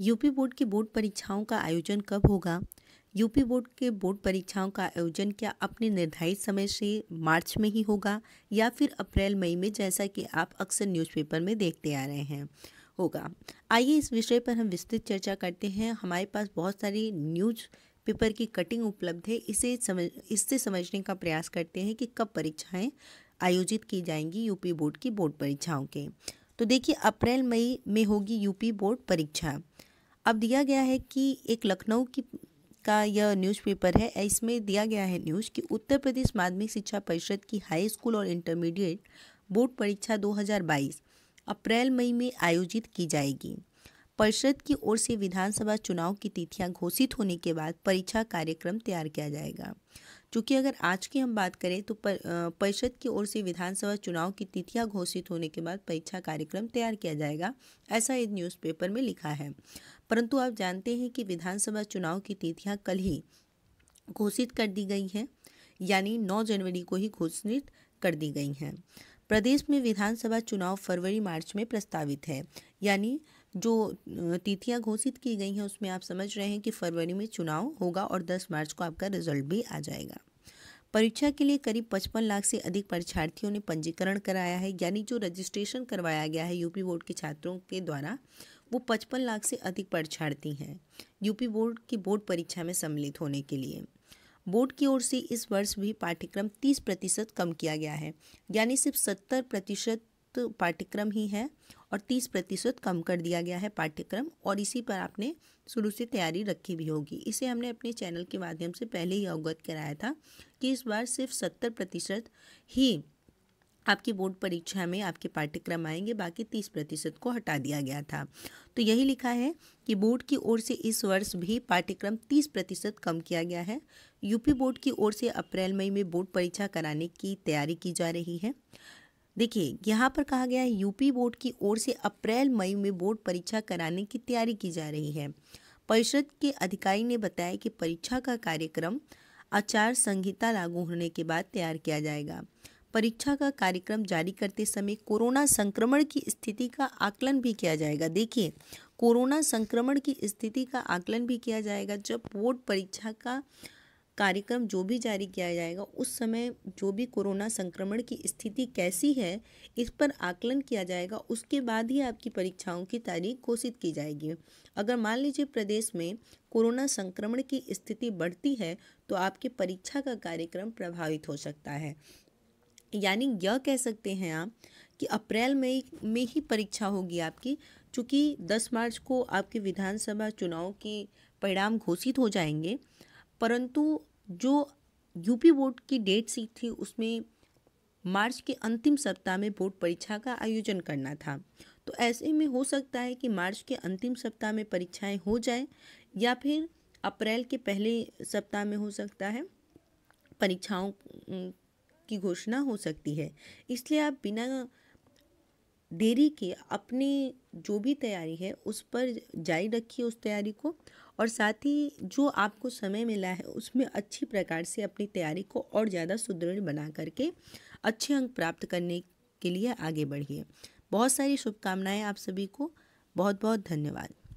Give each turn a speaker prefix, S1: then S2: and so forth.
S1: UP board की board परीक्षाओं का आयोजन कब होगा यूपी बोर्ड के बोर्ड परीक्षाओं का आयोजन क्या अपने निर्धारित समय से मार्च में ही होगा या फिर अप्रैल मई में जैसा कि आप अक्सर न्यूज़पेपर में देखते आ रहे हैं होगा आइए इस विषय पर हम विस्तृत चर्चा करते हैं हमारे पास बहुत सारी न्यूज पेपर की कटिंग उपलब्ध है इसे समझ इससे समझने का प्रयास करते हैं कि कब परीक्षाएं आयोजित की जाएंगी यूपी बोर्ड की बोर्ड परीक्षाओं के तो देखिए अप्रैल मई में होगी यूपी बोर्ड परीक्षा अब दिया गया है कि एक लखनऊ की का यह न्यूज़पेपर है इसमें दिया गया है न्यूज़ कि उत्तर प्रदेश माध्यमिक शिक्षा परिषद की हाई स्कूल और इंटरमीडिएट बोर्ड परीक्षा 2022 अप्रैल मई में आयोजित की जाएगी परिषद की ओर से विधानसभा चुनाव की तिथियां घोषित होने के बाद परीक्षा कार्यक्रम तैयार किया जाएगा चूँकि अगर आज की हम बात करें तो परिषद की ओर से विधानसभा चुनाव की तिथियां घोषित होने के बाद परीक्षा कार्यक्रम तैयार किया जाएगा ऐसा इस न्यूज़पेपर में लिखा है परंतु आप जानते हैं कि विधानसभा चुनाव की तिथियां कल ही घोषित कर दी गई हैं यानी 9 जनवरी को ही घोषित कर दी गई हैं प्रदेश में विधानसभा चुनाव फरवरी मार्च में प्रस्तावित है यानी जो तिथियां घोषित की गई हैं उसमें आप समझ रहे हैं कि फरवरी में चुनाव होगा और 10 मार्च को आपका रिजल्ट भी आ जाएगा परीक्षा के लिए करीब पचपन लाख से अधिक परीक्षार्थियों ने पंजीकरण कराया है यानी जो रजिस्ट्रेशन करवाया गया है यूपी बोर्ड के छात्रों के द्वारा वो पचपन लाख से अधिक परीक्षार्थी हैं यूपी बोर्ड की बोर्ड परीक्षा में सम्मिलित होने के लिए बोर्ड की ओर से इस वर्ष भी पाठ्यक्रम 30 प्रतिशत कम किया गया है यानी सिर्फ 70 प्रतिशत पाठ्यक्रम ही है और 30 प्रतिशत कम कर दिया गया है पाठ्यक्रम और इसी पर आपने शुरू से तैयारी रखी भी होगी इसे हमने अपने चैनल के माध्यम से पहले ही अवगत कराया था कि इस बार सिर्फ 70 प्रतिशत ही आपकी बोर्ड परीक्षा में आपके पाठ्यक्रम आएंगे बाकी तीस प्रतिशत को हटा दिया गया था तो यही लिखा है कि बोर्ड की ओर से इस वर्ष भी पाठ्यक्रम तीस प्रतिशत कम किया गया है यूपी बोर्ड की ओर से अप्रैल मई में बोर्ड परीक्षा कराने की तैयारी की जा रही है देखिए यहाँ पर कहा गया है यूपी बोर्ड की ओर से अप्रैल मई में बोर्ड परीक्षा कराने की तैयारी की जा रही है परिषद के अधिकारी ने बताया कि परीक्षा का कार्यक्रम आचार संहिता लागू होने के बाद तैयार किया जाएगा परीक्षा का कार्यक्रम जारी करते समय कोरोना संक्रमण की स्थिति का आकलन भी किया जाएगा देखिए कोरोना संक्रमण की स्थिति का आकलन भी किया जाएगा जब बोर्ड परीक्षा का कार्यक्रम जो भी जारी किया जाएगा उस समय जो भी कोरोना संक्रमण की स्थिति कैसी है इस पर आकलन किया जाएगा उसके बाद ही आपकी परीक्षाओं की तारीख घोषित की जाएगी अगर मान लीजिए प्रदेश में कोरोना संक्रमण की स्थिति बढ़ती है तो आपके परीक्षा का कार्यक्रम प्रभावित हो सकता है यानी यह कह सकते हैं आप कि अप्रैल मई में, में ही परीक्षा होगी आपकी चूँकि दस मार्च को आपके विधानसभा चुनाव के परिणाम घोषित हो जाएंगे परंतु जो यूपी बोर्ड की डेट सीट थी उसमें मार्च के अंतिम सप्ताह में बोर्ड परीक्षा का आयोजन करना था तो ऐसे में हो सकता है कि मार्च के अंतिम सप्ताह में परीक्षाएं हो जाए या फिर अप्रैल के पहले सप्ताह में हो सकता है परीक्षाओं की घोषणा हो सकती है इसलिए आप बिना देरी के अपनी जो भी तैयारी है उस पर जारी रखिए उस तैयारी को और साथ ही जो आपको समय मिला है उसमें अच्छी प्रकार से अपनी तैयारी को और ज़्यादा सुदृढ़ बना करके अच्छे अंक प्राप्त करने के लिए आगे बढ़िए बहुत सारी शुभकामनाएं आप सभी को बहुत बहुत धन्यवाद